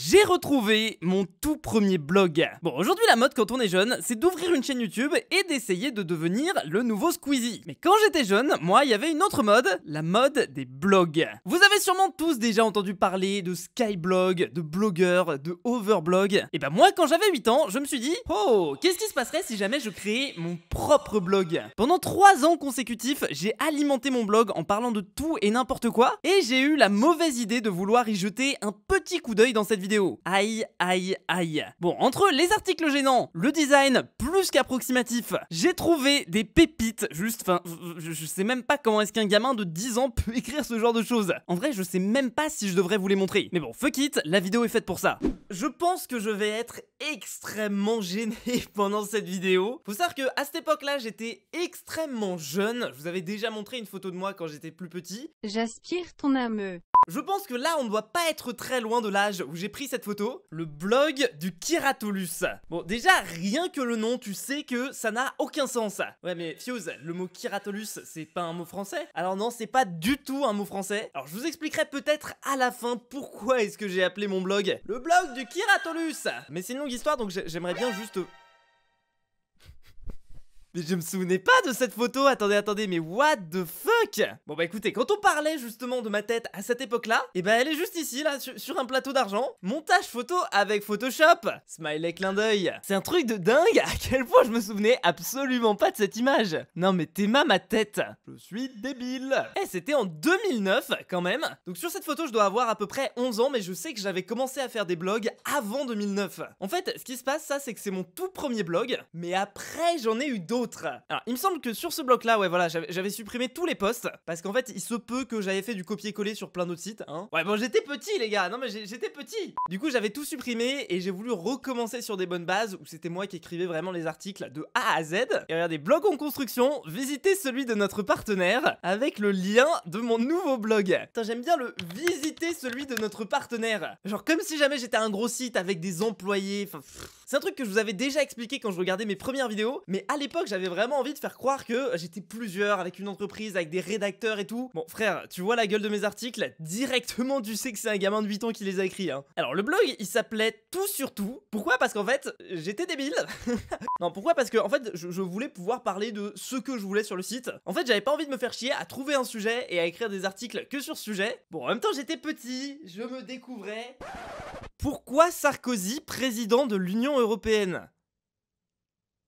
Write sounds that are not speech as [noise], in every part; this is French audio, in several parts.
J'ai retrouvé mon tout premier blog. Bon, aujourd'hui la mode quand on est jeune, c'est d'ouvrir une chaîne YouTube et d'essayer de devenir le nouveau Squeezie. Mais quand j'étais jeune, moi, il y avait une autre mode, la mode des blogs. Vous avez sûrement tous déjà entendu parler de Skyblog, de blogueur, de Overblog. Et eh ben moi, quand j'avais 8 ans, je me suis dit, oh, qu'est-ce qui se passerait si jamais je créais mon propre blog Pendant 3 ans consécutifs, j'ai alimenté mon blog en parlant de tout et n'importe quoi, et j'ai eu la mauvaise idée de vouloir y jeter un petit coup d'œil dans cette vidéo Aïe, aïe, aïe. Bon, entre les articles gênants, le design plus qu'approximatif, j'ai trouvé des pépites, juste, enfin, je sais même pas comment est-ce qu'un gamin de 10 ans peut [laughs] écrire ce genre de choses. En vrai, je sais même pas si je devrais vous les montrer. Mais bon, fuck it, la vidéo est faite pour ça. Je pense que je vais être extrêmement gêné [laughs] pendant cette vidéo. Faut savoir que à cette époque-là, j'étais extrêmement jeune. Je vous avais déjà montré une photo de moi quand j'étais plus petit. J'aspire ton âme. Je pense que là, on ne doit pas être très loin de l'âge où j'ai pris cette photo. Le blog du Kiratolus. Bon, déjà, rien que le nom, tu sais que ça n'a aucun sens. Ouais, mais Fuse, le mot Kiratolus, c'est pas un mot français Alors non, c'est pas du tout un mot français. Alors, je vous expliquerai peut-être à la fin pourquoi est-ce que j'ai appelé mon blog le blog du Kiratolus. Mais c'est une longue histoire, donc j'aimerais bien juste mais je me souvenais pas de cette photo, attendez, attendez, mais what the fuck Bon bah écoutez, quand on parlait justement de ma tête à cette époque-là, et eh ben bah elle est juste ici, là, sur, un plateau d'argent. Montage photo avec Photoshop Smiley clin d'œil C'est un truc de dingue à quel point je me souvenais absolument pas de cette image Non mais t'es ma ma tête Je suis débile Eh, c'était en 2009 quand même Donc sur cette photo, je dois avoir à peu près 11 ans, mais je sais que j'avais commencé à faire des blogs avant 2009. En fait, ce qui se passe, ça, c'est que c'est mon tout premier blog, mais après, j'en ai eu d'autres alors, il me semble que sur ce bloc-là, ouais, voilà, j'avais supprimé tous les posts parce qu'en fait, il se peut que j'avais fait du copier-coller sur plein d'autres sites, hein. Ouais, bon, j'étais petit, les gars, non, mais j'étais petit. Du coup, j'avais tout supprimé et j'ai voulu recommencer sur des bonnes bases où c'était moi qui écrivais vraiment les articles de A à Z. Et regardez, blog en construction, visitez celui de notre partenaire avec le lien de mon nouveau blog. Putain, j'aime bien le visiter celui de notre partenaire. Genre, comme si jamais j'étais un gros site avec des employés, enfin, c'est un truc que je vous avais déjà expliqué quand je regardais mes premières vidéos, mais à l'époque, j'avais vraiment envie de faire croire que j'étais plusieurs avec une entreprise, avec des rédacteurs et tout. Bon, frère, tu vois la gueule de mes articles Directement, tu sais que c'est un gamin de 8 ans qui les a écrits. Hein. Alors, le blog, il s'appelait Tout sur Tout. Pourquoi Parce qu'en fait, j'étais débile. [laughs] non, pourquoi Parce que, en fait, je, je, voulais pouvoir parler de ce que je voulais sur le site. En fait, j'avais pas envie de me faire chier à trouver un sujet et à écrire des articles que sur ce sujet. Bon, en même temps, j'étais petit, je me découvrais. Pourquoi Sarkozy, président de l'Union Européenne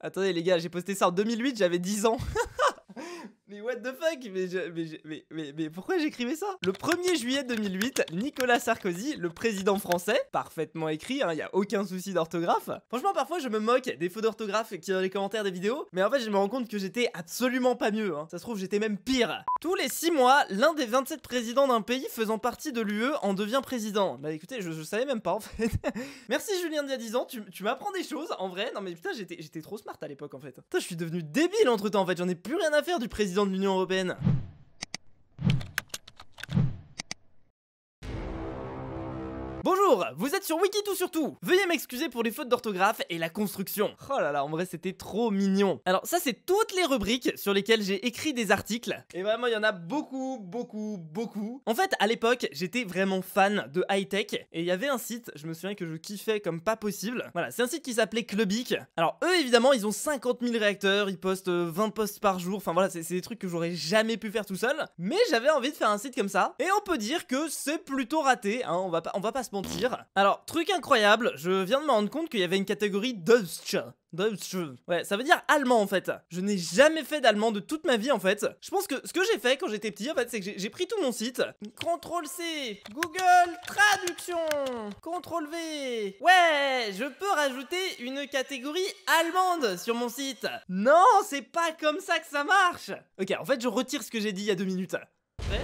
Attendez les gars, j'ai posté ça en 2008, j'avais 10 ans. [laughs] Mais what the fuck mais, pourquoi j'écrivais ça Le 1er juillet 2008, Nicolas Sarkozy, le président français, parfaitement écrit, il hein, n'y a aucun souci d'orthographe. Franchement, parfois, je me moque des fautes d'orthographe qui dans les commentaires des vidéos, mais en fait, je me rends compte que j'étais absolument pas mieux. Hein. Ça se trouve, j'étais même pire. Tous les 6 mois, l'un des 27 présidents d'un pays faisant partie de l'UE en devient président. Bah écoutez, je, savais même pas en fait. [laughs] Merci Julien d'il y a 10 ans, tu, m'apprends des choses en vrai. Non mais putain, j'étais trop smart à l'époque en fait. Putain, je suis devenu débile entre temps en fait, j'en ai plus rien à faire du président de l'Union Européenne. Bonjour, vous êtes sur Wiki tout surtout. Veuillez m'excuser pour les fautes d'orthographe et la construction. Oh là là, en vrai c'était trop mignon. Alors ça c'est toutes les rubriques sur lesquelles j'ai écrit des articles. Et vraiment il y en a beaucoup, beaucoup, beaucoup. En fait à l'époque j'étais vraiment fan de high tech et il y avait un site, je me souviens que je kiffais comme pas possible. Voilà, c'est un site qui s'appelait Clubic. Alors eux évidemment ils ont 50 000 réacteurs, ils postent 20 euh, posts par jour. Enfin voilà, c'est des trucs que j'aurais jamais pu faire tout seul. Mais j'avais envie de faire un site comme ça. Et on peut dire que c'est plutôt raté. Hein. On va pas, on va pas mentir. Alors, truc incroyable, je viens de me rendre compte qu'il y avait une catégorie Deutsch. Deutsch. Ouais, ça veut dire allemand en fait. Je n'ai jamais fait d'allemand de toute ma vie en fait. Je pense que ce que j'ai fait quand j'étais petit en fait, c'est que j'ai pris tout mon site. CTRL C, Google Traduction, CTRL V. Ouais, je peux rajouter une catégorie allemande sur mon site. Non, c'est pas comme ça que ça marche. Ok, en fait, je retire ce que j'ai dit il y a deux minutes.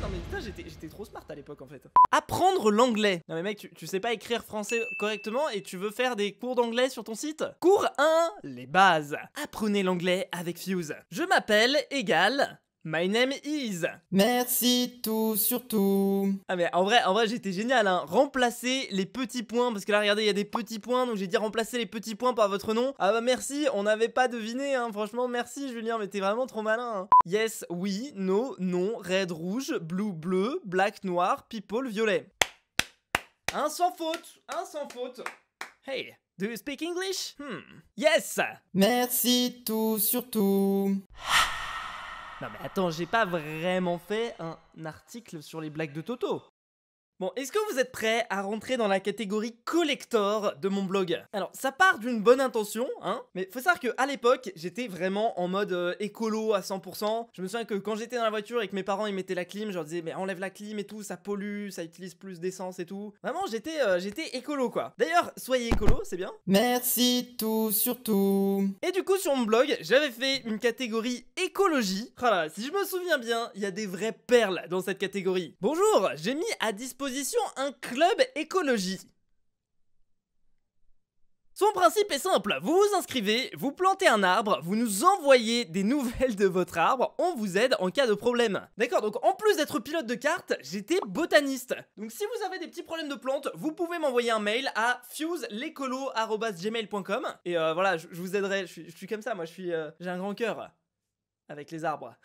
Non mais putain, j'étais trop smart à l'époque en fait. Apprendre l'anglais. Non mais mec, tu, tu, sais pas écrire français correctement et tu veux faire des cours d'anglais sur ton site Cours 1, les bases. Apprenez l'anglais avec Fuse. Je m'appelle Égal. My name is. Merci tout, surtout. Ah mais en vrai, en vrai j'étais génial, hein. Remplacez les petits points, parce que là regardez, il y a des petits points, donc j'ai dit remplacer les petits points par votre nom. Ah bah merci, on n'avait pas deviné, hein. Franchement, merci Julien, mais t'es vraiment trop malin. Hein. Yes, oui, no, non, red, rouge, blue, bleu, black, noir, people, violet. Un sans faute, un sans faute. Hey. Do you speak English? Hmm. Yes! Merci tout, surtout. Non mais attends, j'ai pas vraiment fait un article sur les blagues de Toto. Bon, est-ce que vous êtes prêt à rentrer dans la catégorie collector de mon blog Alors, ça part d'une bonne intention, hein, mais faut savoir que à l'époque, j'étais vraiment en mode euh, écolo à 100%. Je me souviens que quand j'étais dans la voiture et que mes parents ils mettaient la clim, je leur disais mais enlève la clim et tout, ça pollue, ça utilise plus d'essence et tout. Vraiment, j'étais euh, j'étais écolo quoi. D'ailleurs, soyez écolo, c'est bien. Merci tout surtout. Et du coup, sur mon blog, j'avais fait une catégorie écologie. Voilà, oh si je me souviens bien, il y a des vraies perles dans cette catégorie. Bonjour, j'ai mis à disposition un club écologie. Son principe est simple, vous vous inscrivez, vous plantez un arbre, vous nous envoyez des nouvelles de votre arbre, on vous aide en cas de problème. D'accord, donc en plus d'être pilote de cartes, j'étais botaniste. Donc si vous avez des petits problèmes de plantes, vous pouvez m'envoyer un mail à fuselecolo.gmail.com Et euh, voilà, je, vous aiderai, je suis, comme ça, moi je suis, euh, j'ai un grand cœur avec les arbres.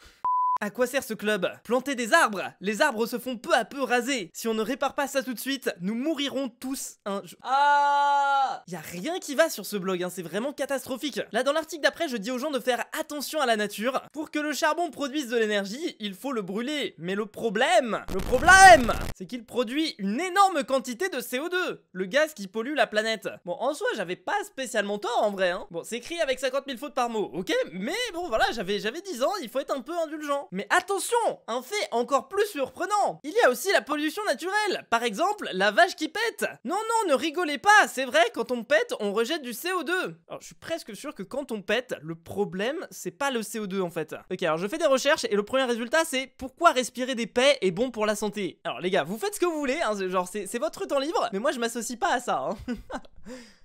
À quoi sert ce club Planter des arbres Les arbres se font peu à peu raser. Si on ne répare pas ça tout de suite, nous mourirons tous un jour. Ah Y a rien qui va sur ce blog, hein, c'est vraiment catastrophique. Là, dans l'article d'après, je dis aux gens de faire attention à la nature. Pour que le charbon produise de l'énergie, il faut le brûler. Mais le problème, le problème, c'est qu'il produit une énorme quantité de CO2, le gaz qui pollue la planète. Bon, en soi, j'avais pas spécialement tort en vrai. Hein. Bon, c'est écrit avec 50 000 fautes par mot, ok Mais bon, voilà, j'avais 10 ans, il faut être un peu indulgent. Mais attention, un fait encore plus surprenant. Il y a aussi la pollution naturelle, par exemple la vache qui pète. Non, non, ne rigolez pas, c'est vrai, quand on pète, on rejette du CO2. Alors je suis presque sûr que quand on pète, le problème, c'est pas le CO2 en fait. Ok, alors je fais des recherches et le premier résultat, c'est pourquoi respirer des pets est bon pour la santé. Alors les gars, vous faites ce que vous voulez, hein, genre c'est votre temps libre, mais moi je m'associe pas à ça. Hein. [laughs]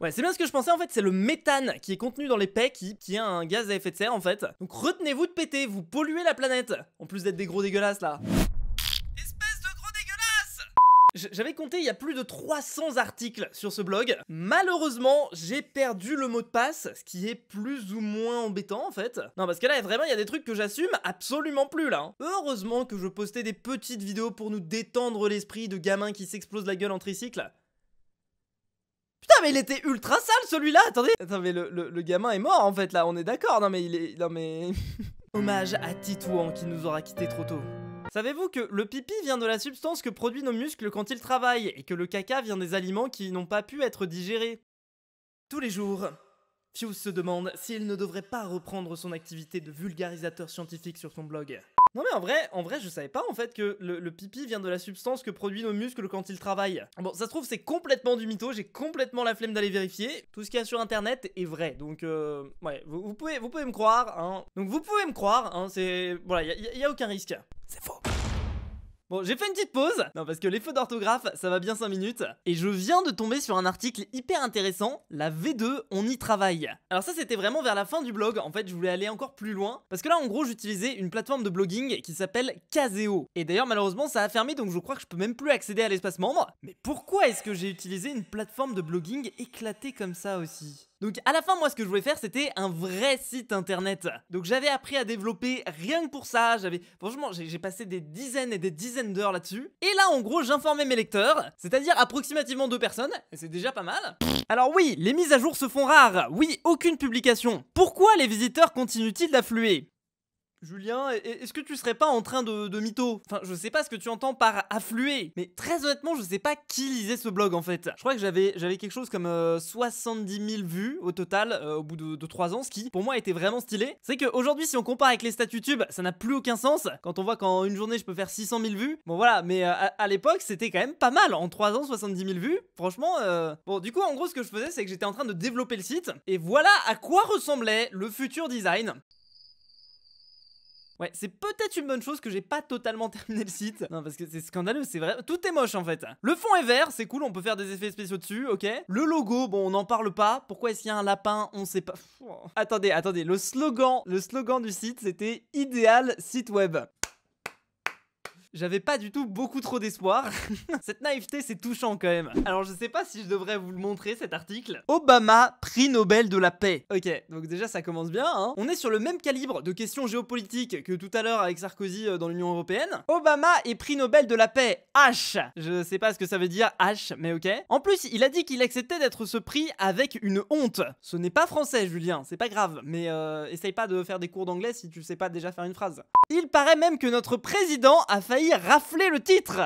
Ouais, c'est bien ce que je pensais en fait, c'est le méthane qui est contenu dans les pets qui, qui est un gaz à effet de serre en fait. Donc retenez-vous de péter, vous polluez la planète En plus d'être des gros dégueulasses là. de gros Espèce J'avais compté il y a plus de 300 articles sur ce blog. Malheureusement, j'ai perdu le mot de passe, ce qui est plus ou moins embêtant en fait. Non, parce que là, vraiment, il y a des trucs que j'assume absolument plus là. Hein. Heureusement que je postais des petites vidéos pour nous détendre l'esprit de gamins qui s'explosent la gueule en tricycle. Putain, mais il était ultra sale celui-là, attendez. Attends, mais le, gamin est mort en fait là, on est d'accord. Non, mais il est. Non, mais. [laughs] Hommage à Titouan qui nous aura quitté trop tôt. Savez-vous que le pipi vient de la substance que produisent nos muscles quand ils travaillent et que le caca vient des aliments qui n'ont pas pu être digérés Tous les jours, Fuse se demande s'il ne devrait pas reprendre son activité de vulgarisateur scientifique sur son blog. Non mais en vrai, en vrai, je savais pas en fait que le, pipi vient de la substance que produit nos muscles quand ils travaillent. Bon, ça se trouve c'est complètement du mytho, j'ai complètement la flemme d'aller vérifier. Tout ce qu'il y a sur internet est vrai, donc euh, ouais, vous, pouvez, vous pouvez me croire, hein. Donc vous pouvez me croire, hein, c'est... Voilà, il y a aucun risque. C'est faux. Bon, j'ai fait une petite pause, non parce que les feux d'orthographe, ça va bien 5 minutes, et je viens de tomber sur un article hyper intéressant, la V2, on y travaille. Alors ça c'était vraiment vers la fin du blog, en fait je voulais aller encore plus loin, parce que là en gros j'utilisais une plateforme de blogging qui s'appelle Caseo. Et d'ailleurs malheureusement ça a fermé donc je crois que je peux même plus accéder à l'espace membre. Mais pourquoi est-ce que j'ai utilisé une plateforme de blogging éclatée comme ça aussi donc à la fin, moi, ce que je voulais faire, c'était un vrai site internet. Donc j'avais appris à développer rien que pour ça. J'avais, franchement, j'ai passé des dizaines et des dizaines d'heures là-dessus. Et là, en gros, j'informais mes lecteurs, c'est-à-dire approximativement deux personnes. Et c'est déjà pas mal. Alors oui, les mises à jour se font rares. Oui, aucune publication. Pourquoi les visiteurs continuent-ils d'affluer Julien, est-ce que tu serais pas en train de, de mytho Enfin, je sais pas ce que tu entends par affluer, mais très honnêtement, je sais pas qui lisait ce blog en fait. Je crois que j'avais quelque chose comme 70 euh, 000 vues au total euh, au bout de, 3 ans, ce qui pour moi était vraiment stylé. C'est aujourd'hui, si on compare avec les stats YouTube, ça n'a plus aucun sens. Quand on voit qu'en une journée, je peux faire 600 000 vues, bon voilà, mais euh, à, l'époque, c'était quand même pas mal. En 3 ans, 70 000 vues, franchement, bon, du coup, en gros, ce que je faisais, c'est que j'étais en train de développer le site, et voilà à quoi ressemblait le futur design. Ouais, c'est peut-être une bonne chose que j'ai pas totalement [laughs] terminé le site. Non, parce que c'est scandaleux, c'est vrai. Tout est moche en fait. Le fond est vert, c'est cool, on peut faire des effets spéciaux dessus, ok. Le logo, bon, on n'en parle pas. Pourquoi est-ce qu'il y a un lapin On sait pas. Oh. Attendez, attendez. Le slogan, le slogan du site, c'était idéal site web. J'avais pas du tout beaucoup trop d'espoir. [laughs] cette naïveté, c'est touchant quand même. Alors je sais pas si je devrais vous le montrer cet article. Obama, prix Nobel de la paix. Ok, donc déjà ça commence bien. Hein. On est sur le même calibre de questions géopolitiques que tout à l'heure avec Sarkozy euh, dans l'Union Européenne. Obama est prix Nobel de la paix. H. Je sais pas ce que ça veut dire H, mais ok. En plus, il a dit qu'il acceptait d'être ce prix avec une honte. Ce n'est pas français, Julien, c'est pas grave, mais euh, essaye pas de faire des cours d'anglais si tu sais pas déjà faire une phrase. Il paraît même que notre président a failli rafler le titre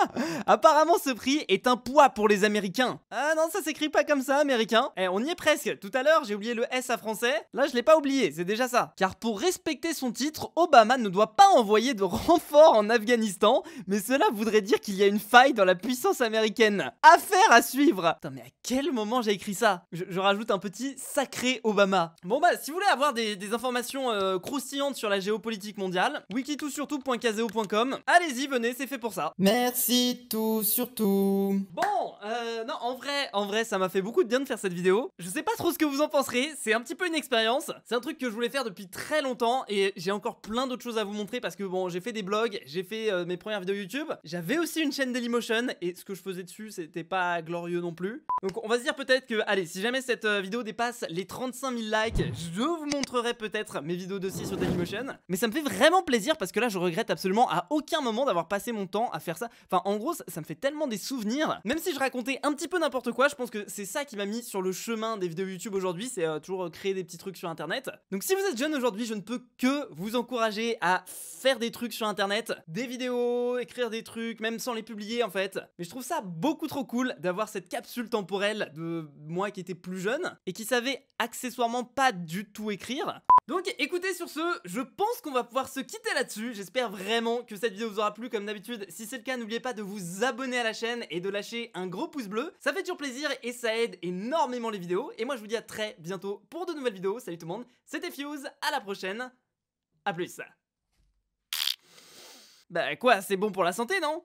[laughs] Apparemment, ce prix est un poids pour les Américains. Ah non, ça s'écrit pas comme ça, Américain. Eh, on y est presque. Tout à l'heure, j'ai oublié le S à français. Là, je l'ai pas oublié, c'est déjà ça. Car pour respecter son titre, Obama ne doit pas envoyer de [laughs] renfort en Afghanistan, mais cela voudrait dire qu'il y a une faille dans la puissance américaine. Affaire à suivre Putain, mais à quel moment j'ai écrit ça je, rajoute un petit sacré Obama. Bon bah, si vous voulez avoir des, informations euh, croustillantes sur la géopolitique mondiale, wikitousurtout.caseo.com allez-y, venez, c'est fait pour ça. Merci tout, surtout. Bon, euh, non, en vrai, en vrai, ça m'a fait beaucoup de bien de faire cette vidéo. Je sais pas trop ce que vous en penserez, c'est un petit peu une expérience. C'est un truc que je voulais faire depuis très longtemps et j'ai encore plein d'autres choses à vous montrer parce que bon, j'ai fait des blogs, j'ai fait euh, mes premières vidéos YouTube. J'avais aussi une chaîne Dailymotion et ce que je faisais dessus, c'était pas glorieux non plus. Donc on va se dire peut-être que, allez, si jamais cette euh, vidéo dépasse les 35 000 likes, je vous montrerai peut-être mes vidéos de sur Dailymotion. Mais ça me fait vraiment plaisir parce que là, je regrette absolument à aucun moment d'avoir passé mon temps à faire ça. Enfin, en gros, ça, me fait tellement des souvenirs. Même si je racontais un petit peu n'importe quoi, je pense que c'est ça qui m'a mis sur le chemin des vidéos YouTube aujourd'hui, c'est euh, toujours euh, créer des petits trucs sur Internet. Donc si vous êtes jeune aujourd'hui, je ne peux que vous encourager à faire des trucs sur Internet, des vidéos, écrire des trucs, même sans les publier en fait. Mais je trouve ça beaucoup trop cool d'avoir cette capsule temporelle de moi qui était plus jeune et qui savait accessoirement pas du tout écrire. Donc écoutez sur ce, je pense qu'on va pouvoir se quitter là-dessus. J'espère vraiment que cette vidéo vous aura plu comme d'habitude. Si c'est le cas, n'oubliez pas de vous abonner à la chaîne et de lâcher un gros pouce bleu. Ça fait toujours plaisir et ça aide énormément les vidéos. Et moi je vous dis à très bientôt pour de nouvelles vidéos. Salut tout le monde, c'était Fuse, à la prochaine. à plus. Bah quoi, c'est bon pour la santé, non